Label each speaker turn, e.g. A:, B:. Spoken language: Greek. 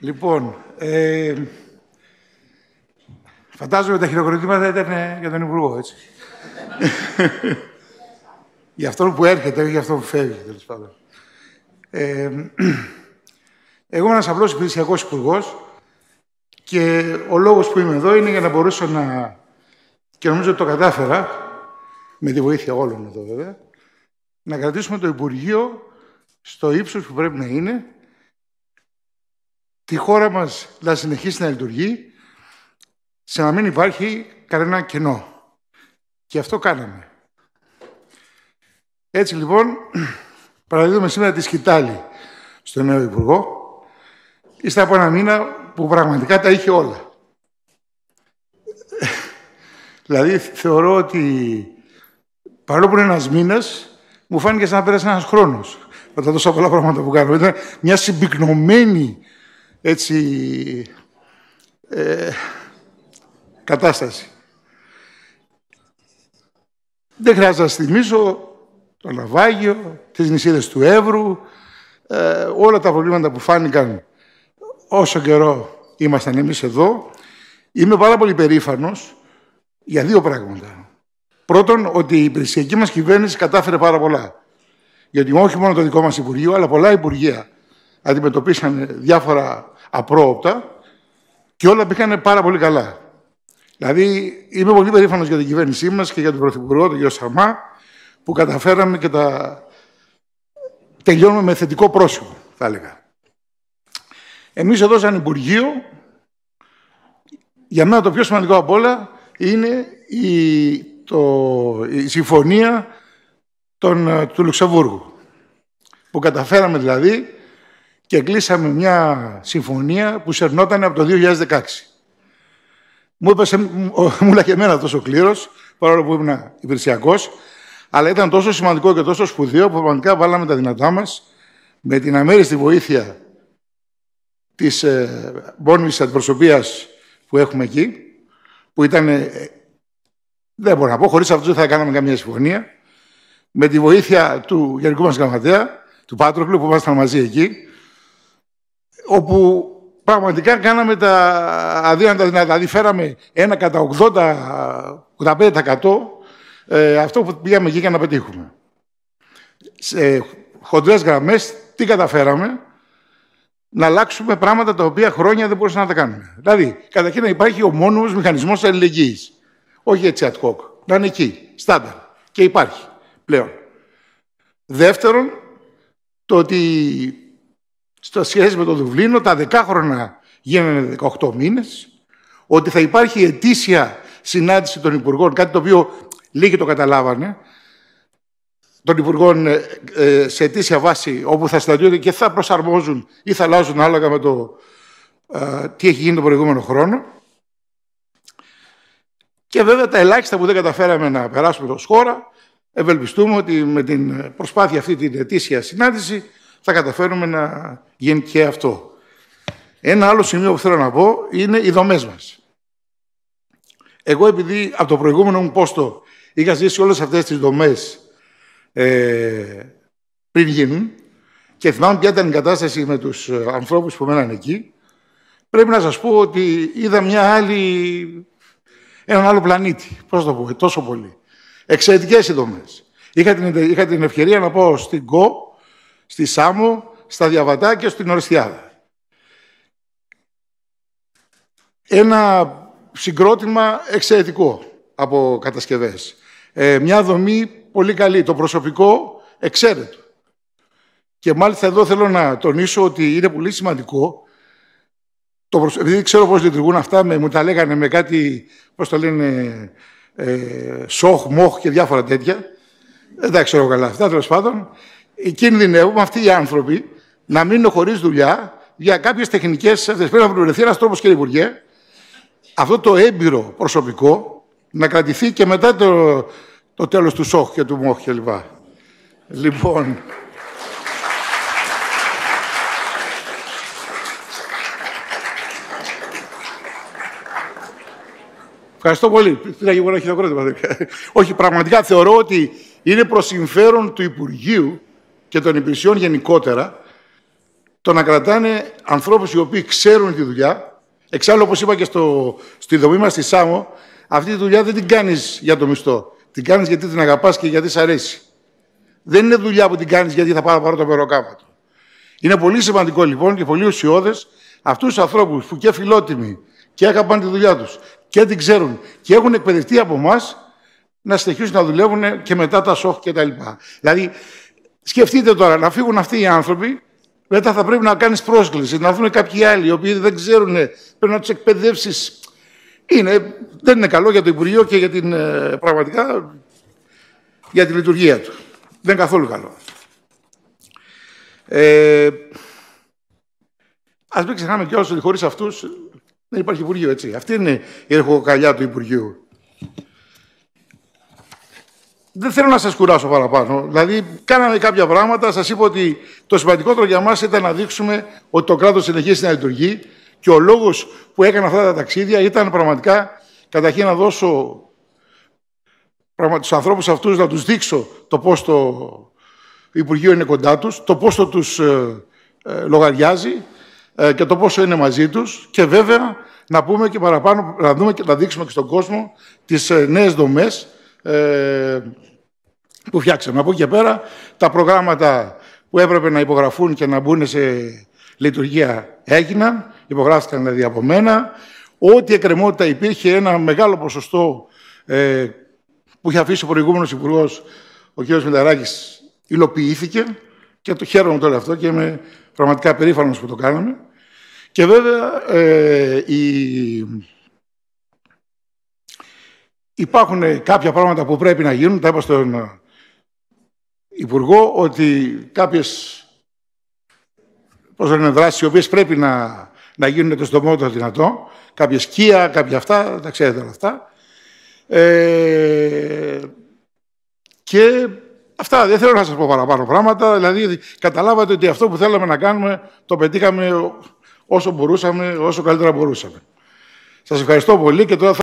A: Λοιπόν, ε, φαντάζομαι τα χειροκροτήματα ήταν για τον Υπουργό, έτσι. για αυτόν που έρχεται, όχι για αυτόν που φεύγει, τέλος πάντων. Ε, εγώ είμαι ένας απλός υπηρεσιακός υπουργός και ο λόγος που είμαι εδώ είναι για να μπορέσω να. και νομίζω ότι το κατάφερα, με τη βοήθεια όλων εδώ βέβαια, να κρατήσουμε το Υπουργείο στο ύψος που πρέπει να είναι τη χώρα μας να συνεχίσει να λειτουργεί σε να μην υπάρχει κανένα κενό. Και αυτό κάναμε. Έτσι λοιπόν, παραδείγματο σήμερα τη σκητάλη στον νέο Υπουργό, ύστερα από ένα μήνα που πραγματικά τα είχε όλα. δηλαδή θεωρώ ότι παρόλο που είναι ένας μήνας, μου φάνηκε σαν να πέρασε ένας χρόνος τα τόσα πολλά πράγματα που κάνουμε. Ήταν μια συμπυκνωμένη έτσι ε, κατάσταση. Δεν χρειάζεται να θυμίσω το ναυάγιο, τις νησίδες του Εύρου, ε, όλα τα προβλήματα που φάνηκαν όσο καιρό ήμασταν εμείς εδώ. Είμαι πάρα πολύ περήφανος για δύο πράγματα. Πρώτον, ότι η υπηρεσιακή μας κυβέρνηση κατάφερε πάρα πολλά. Γιατί όχι μόνο το δικό μας Υπουργείο, αλλά πολλά Υπουργεία αντιμετωπίσαν διάφορα απρόοπτα και όλα πήγαν πάρα πολύ καλά. Δηλαδή, είμαι πολύ περήφανος για την κυβέρνησή μας και για τον Πρωθυπουργό, τον κ. Σαμά, που καταφέραμε και τα τελειώνουμε με θετικό πρόσωπο, θα έλεγα. Εμείς εδώ σαν Υπουργείο, για μένα το πιο σημαντικό απ' όλα είναι η, το, συμφωνία του Λουξεμβούργου. Που καταφέραμε δηλαδή και κλείσαμε μια συμφωνία που σερνόταν από το 2016. Μου έπεσε, μου και εμένα τόσο κλήρος, παρόλο που ήμουν υπηρεσιακός, αλλά ήταν τόσο σημαντικό και τόσο σπουδαίο που πραγματικά βάλαμε τα δυνατά μας με την αμέριστη βοήθεια της ε, μόνιμη αντιπροσωπεία που έχουμε εκεί, που ήταν. Ε, δεν μπορώ να πω, χωρίς αυτού δεν θα κάναμε καμία συμφωνία. Με τη βοήθεια του γενικού μας γραμματέα, του Πάτροκλου, που ήμασταν μαζί εκεί, όπου πραγματικά κάναμε τα αδύνατα δυνατά. Δηλαδή φέραμε ένα κατά 80-85% ε, αυτό που πήγαμε εκεί για να πετύχουμε. Σε χοντρές γραμμές τι καταφέραμε, να αλλάξουμε πράγματα τα οποία χρόνια δεν μπορούσαμε να τα κάνουμε. Δηλαδή, καταρχήν να υπάρχει ο μόνος μηχανισμός αλληλεγγύης. Όχι έτσι ad hoc, να είναι εκεί, στάνταρ. Και υπάρχει πλέον. Δεύτερον, το ότι στο σχέση με το Δουβλίνο, τα δεκάχρονα γίνανε 18 μήνες, ότι θα υπάρχει ετήσια συνάντηση των Υπουργών, κάτι το οποίο λίγοι το καταλάβανε, των Υπουργών ε, ε, σε ετήσια βάση όπου θα συναντιούνται και θα προσαρμόζουν ή θα αλλάζουν άλογα με το ε, τι έχει γίνει τον προηγούμενο χρόνο. Και βέβαια τα ελάχιστα που δεν καταφέραμε να περάσουμε ως χώρα, ευελπιστούμε ότι με την προσπάθεια αυτή την ετήσια συνάντηση θα καταφέρουμε να γίνει και αυτό. Ένα άλλο σημείο που θέλω να πω είναι οι δομές μας. Εγώ επειδή από το προηγούμενο μου πόστο είχα ζήσει όλες αυτές τις δομές ε, πριν γίνουν και θυμάμαι ποια ήταν η κατάσταση με τους ε, ανθρώπους που μέναν εκεί, πρέπει να σας πω ότι είδα μια άλλη, έναν άλλο πλανήτη. Πώς το πω, τόσο πολύ. Εξαιρετικές οι δομές. την, είχα την ευκαιρία να πάω στην ΚΟ, στη Σάμο, στα Διαβατά και στην Ορεστιάδα. Ένα συγκρότημα εξαιρετικό από κατασκευές. Ε, μια δομή πολύ καλή. Το προσωπικό εξαίρετο. Και μάλιστα εδώ θέλω να τονίσω ότι είναι πολύ σημαντικό το επειδή ξέρω πώς λειτουργούν αυτά, με, μου τα λέγανε με κάτι, πώς το λένε, ε, σοχ, μοχ και διάφορα τέτοια. Δεν τα ξέρω καλά αυτά, τέλος πάντων. Ε, κινδυνεύουμε αυτοί οι άνθρωποι να μείνουν χωρίς δουλειά για κάποιες τεχνικές. Πρέπει να βρεθεί ένας τρόπος, κύριε Υπουργέ, αυτό το έμπειρο προσωπικό να κρατηθεί και μετά το, το τέλος του ΣΟΧ και του ΜΟΧ κλπ. Λοιπόν... Ευχαριστώ πολύ. Τι εγώ Όχι, πραγματικά θεωρώ ότι είναι προς συμφέρον του Υπουργείου και των υπηρεσιών γενικότερα το να κρατάνε ανθρώπους οι οποίοι ξέρουν τη δουλειά. Εξάλλου, όπως είπα και στο, στη δομή μας στη ΣΑΜΟ, αυτή τη δουλειά δεν την κάνεις για το μισθό. Την κάνεις γιατί την αγαπάς και γιατί σ' αρέσει. Δεν είναι δουλειά που την κάνεις γιατί θα πάρω, πάρω το περοκάματο. Είναι πολύ σημαντικό λοιπόν και πολύ ουσιώδες αυτούς τους ανθρώπους που και φιλότιμοι και αγαπάνε τη δουλειά τους και την ξέρουν και έχουν εκπαιδευτεί από εμάς να συνεχίσουν να δουλεύουν και μετά τα σόχ και τα λοιπά. Δηλαδή, Σκεφτείτε τώρα, να φύγουν αυτοί οι άνθρωποι, μετά θα πρέπει να κάνεις πρόσκληση, να δουν κάποιοι άλλοι, οι οποίοι δεν ξέρουν, ε, πρέπει να τους εκπαιδεύσεις. Είναι, δεν είναι καλό για το Υπουργείο και για την, ε, πραγματικά, για τη λειτουργία του. Δεν είναι καθόλου καλό. Ε, Ας μην ξεχνάμε κιόλας ότι χωρίς αυτούς δεν υπάρχει Υπουργείο, έτσι. Αυτή είναι η ερχοκαλιά του Υπουργείου δεν θέλω να σας κουράσω παραπάνω. Δηλαδή, κάναμε κάποια πράγματα. Σας είπα ότι το σημαντικότερο για μας ήταν να δείξουμε ότι το κράτος συνεχίζει να λειτουργεί. Και ο λόγος που έκανα αυτά τα ταξίδια ήταν πραγματικά καταρχήν να δώσω τους ανθρώπους αυτούς να τους δείξω το πώς το Υπουργείο είναι κοντά τους, το πώ το τους ε, ε, λογαριάζει ε, και το πόσο είναι μαζί τους. Και βέβαια να πούμε και παραπάνω, να, δούμε και να δείξουμε και στον κόσμο τις νέες δομές ε, που φτιάξαμε. Από εκεί και πέρα, τα προγράμματα που έπρεπε να υπογραφούν και να μπουν σε λειτουργία έγιναν, υπογράφηκαν δηλαδή από μένα. Ό,τι εκκρεμότητα υπήρχε, ένα μεγάλο ποσοστό ε, που είχε αφήσει ο προηγούμενος υπουργός, ο κ. Μιλαράκης, υλοποιήθηκε και το χαίρομαι τώρα αυτό και είμαι πραγματικά περήφανος που το κάναμε. Και βέβαια ε, η Υπάρχουν κάποια πράγματα που πρέπει να γίνουν. Τα είπα στον ε, Υπουργό ότι κάποιες πώς δράσεις οι οποίες πρέπει να, να γίνουν το το δυνατό. Κάποια σκία, κάποια αυτά, τα ξέρετε όλα αυτά. Ε, και αυτά, δεν θέλω να σας πω παραπάνω πράγματα, δηλαδή καταλάβατε ότι αυτό που θέλαμε να κάνουμε το πετύχαμε όσο μπορούσαμε, όσο καλύτερα μπορούσαμε. Σας ευχαριστώ πολύ και τώρα